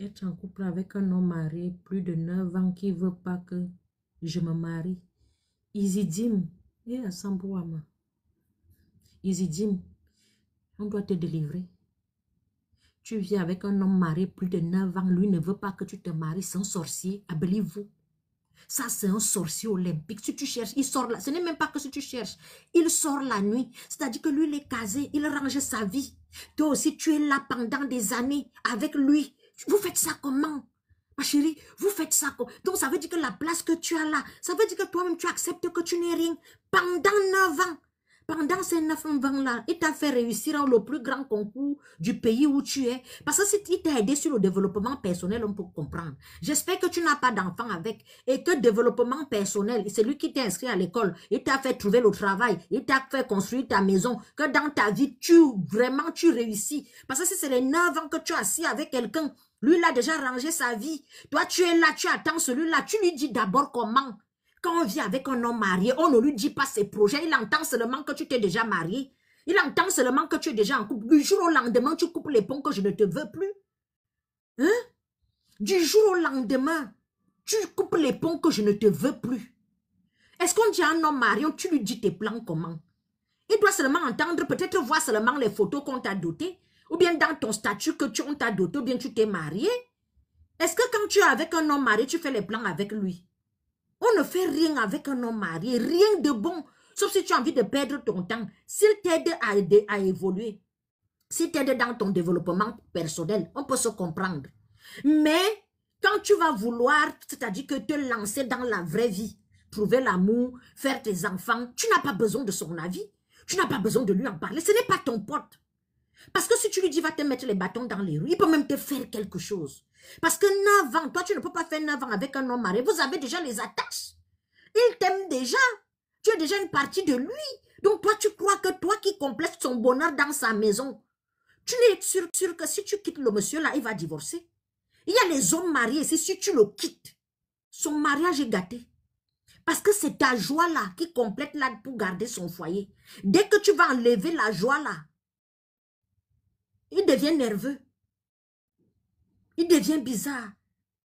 être en couple avec un homme marié plus de 9 ans qui ne veut pas que je me marie. Izidim, on doit te délivrer. Tu viens avec un homme marié plus de 9 ans, lui ne veut pas que tu te maries, c'est sorcier, abelez vous Ça, c'est un sorcier olympique. Si tu cherches, il sort là. Ce n'est même pas que si tu cherches. Il sort la nuit. C'est-à-dire que lui, il est casé, il range sa vie. Toi aussi, tu es là pendant des années avec lui. Vous faites ça comment Ma chérie, vous faites ça comment Donc ça veut dire que la place que tu as là, ça veut dire que toi-même tu acceptes que tu n'es rien pendant 9 ans pendant ces neuf ans là, il t'a fait réussir le plus grand concours du pays où tu es. Parce que si il t'a aidé sur le développement personnel, on peut comprendre. J'espère que tu n'as pas d'enfant avec et que développement personnel, c'est lui qui t'a inscrit à l'école. Il t'a fait trouver le travail. Il t'a fait construire ta maison. Que dans ta vie, tu, vraiment, tu réussis. Parce que si c'est les neuf ans que tu as assis avec quelqu'un, lui, il a déjà rangé sa vie. Toi, tu es là, tu attends celui-là. Tu lui dis d'abord comment. Quand on vit avec un homme marié, on ne lui dit pas ses projets. Il entend seulement que tu t'es déjà marié. Il entend seulement que tu es déjà en couple. Du jour au lendemain, tu coupes les ponts que je ne te veux plus. Hein? Du jour au lendemain, tu coupes les ponts que je ne te veux plus. Est-ce qu'on dit à un homme marié, tu lui dis tes plans comment Il doit seulement entendre, peut-être voir seulement les photos qu'on t'a dotées, ou bien dans ton statut que tu on t'a doté, ou bien tu t'es marié. Est-ce que quand tu es avec un homme marié, tu fais les plans avec lui on ne fait rien avec un homme marié, rien de bon, sauf si tu as envie de perdre ton temps. S'il t'aide à, à évoluer, s'il t'aide dans ton développement personnel, on peut se comprendre. Mais quand tu vas vouloir, c'est-à-dire que te lancer dans la vraie vie, trouver l'amour, faire tes enfants, tu n'as pas besoin de son avis, tu n'as pas besoin de lui en parler, ce n'est pas ton pote. Parce que si tu lui dis, va te mettre les bâtons dans les rues, il peut même te faire quelque chose. Parce que 9 ans, toi, tu ne peux pas faire 9 ans avec un homme marié. Vous avez déjà les attaches. Il t'aime déjà. Tu es déjà une partie de lui. Donc, toi, tu crois que toi qui complètes son bonheur dans sa maison, tu n'es sûr, que si tu quittes le monsieur là, il va divorcer. Il y a les hommes mariés, c'est si tu le quittes, son mariage est gâté. Parce que c'est ta joie là qui complète pour garder son foyer. Dès que tu vas enlever la joie là, il devient nerveux. Il devient bizarre.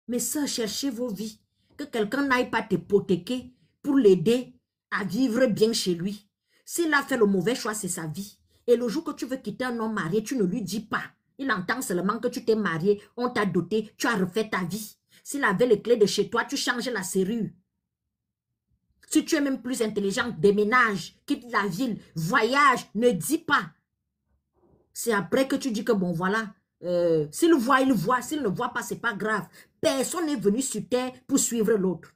Mais ça cherchez vos vies. Que quelqu'un n'aille pas t'hypothéquer pour l'aider à vivre bien chez lui. S'il a fait le mauvais choix, c'est sa vie. Et le jour que tu veux quitter un homme marié, tu ne lui dis pas. Il entend seulement que tu t'es marié, on t'a doté, tu as refait ta vie. S'il avait les clés de chez toi, tu changes la serrure. Si tu es même plus intelligent, déménage, quitte la ville, voyage, ne dis pas. C'est après que tu dis que bon, voilà, euh, s'il le voit, il voit. S'il ne voit pas, ce n'est pas grave. Personne n'est venu sur terre pour suivre l'autre.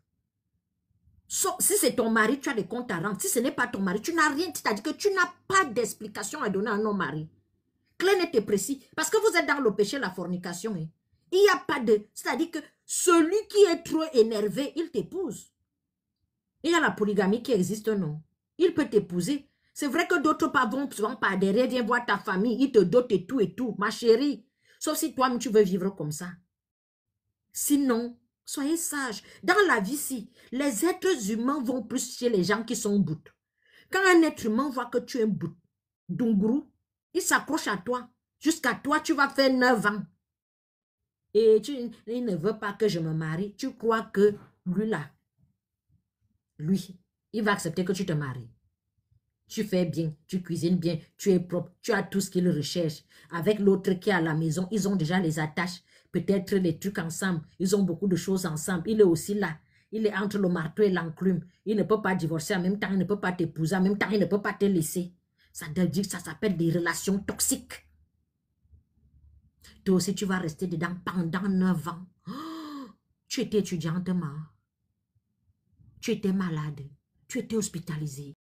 si c'est ton mari, tu as des comptes à rendre. Si ce n'est pas ton mari, tu n'as rien. C'est-à-dire que tu n'as pas d'explication à donner à nos maris. Claire n'était précis. Parce que vous êtes dans le péché, la fornication. Hein. Il n'y a pas de... C'est-à-dire que celui qui est trop énervé, il t'épouse. Il y a la polygamie qui existe, non Il peut t'épouser. C'est vrai que d'autres vont souvent pas derrière, viens voir ta famille, ils te dotent et tout et tout, ma chérie. Sauf si toi tu veux vivre comme ça. Sinon, soyez sage. Dans la vie, si les êtres humains vont plus chez les gens qui sont bout. Quand un être humain voit que tu es un bout, groupe, il s'accroche à toi. Jusqu'à toi, tu vas faire neuf ans. Et tu, il ne veut pas que je me marie. Tu crois que lui là, lui, il va accepter que tu te maries. Tu fais bien, tu cuisines bien, tu es propre, tu as tout ce qu'ils recherche. Avec l'autre qui est à la maison, ils ont déjà les attaches, peut-être les trucs ensemble, ils ont beaucoup de choses ensemble. Il est aussi là, il est entre le marteau et l'enclume. Il ne peut pas divorcer en même temps, il ne peut pas t'épouser en même temps, il ne peut pas te laisser. Ça veut dire que ça s'appelle des relations toxiques. Toi aussi, tu vas rester dedans pendant 9 ans. Oh, tu étais étudiante, Tu étais malade. Tu étais hospitalisé.